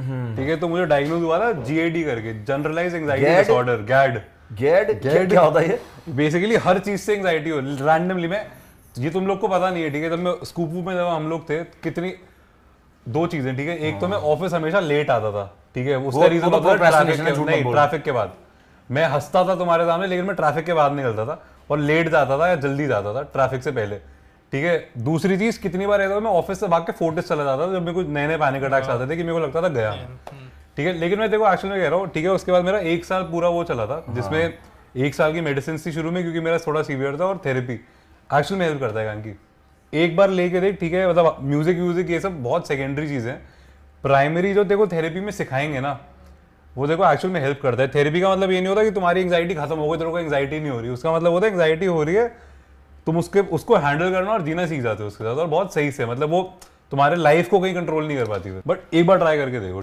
हम्म। ठीक है तो मुझे डायग्नोज हुआ था जीएडी करके generalized anxiety disorder GAD GAD GAD क्या होता है बेसिकली हर चीज से एंजाइटी हो रैंडमली मैं ये तुम लोग को पता नहीं है ठीक है जब मैं स्कूपू में जब हम लोग थे कितनी दो चीजें ठीक है एक तो मैं ऑफिस हाँ। हमेशा लेट आता था ठीक है उसका रीजन तो ट्रैफिक के बाद मैं हंसता था तुम्हारे सामने लेकिन मैं ट्रैफिक के बाद निकलता था और लेट जाता था या जल्दी जाता था ट्रैफिक से पहले ठीक है दूसरी चीज कितनी बार रहता मैं ऑफिस से भाग के फोर्टिस चला जाता था जब मेरे को नए नए पैनिक अटैक्स आते थे कि मेरे को लगता था गया hmm. ठीक है लेकिन मैं देखो एक्चुअल में कह रहा हूँ ठीक है उसके बाद मेरा एक साल पूरा वो चला था हाँ। जिसमें एक साल की मेडिसिन थी शुरू में क्योंकि मेरा थोड़ा सीवियर था और थेरेपी एक्चुअल में हेल्प करता है गान की एक बार लेके देख ठीक है मतलब म्यूजिक व्यूजिक ये सब बहुत सेकेंडरी चीज़ है प्राइमरी जो देखो थेरेपी में सिखाएंगे ना वो देखो एक्चुअल में हेल्प करता है थेरेपी का मतलब ये नहीं होता कि तुम्हारी एंगजाइटी खत्म हो गई तेरे को एंगजाइटी नहीं हो रही उसका मतलब होता है एंगजाइटी हो रही है तुम उसके उसको हैंडल करना और जीना सीख जाते हो उसके साथ और बहुत सही से मतलब वो तुम्हारे लाइफ को कहीं कंट्रोल नहीं कर पाती बट एक बार ट्राई करके देखो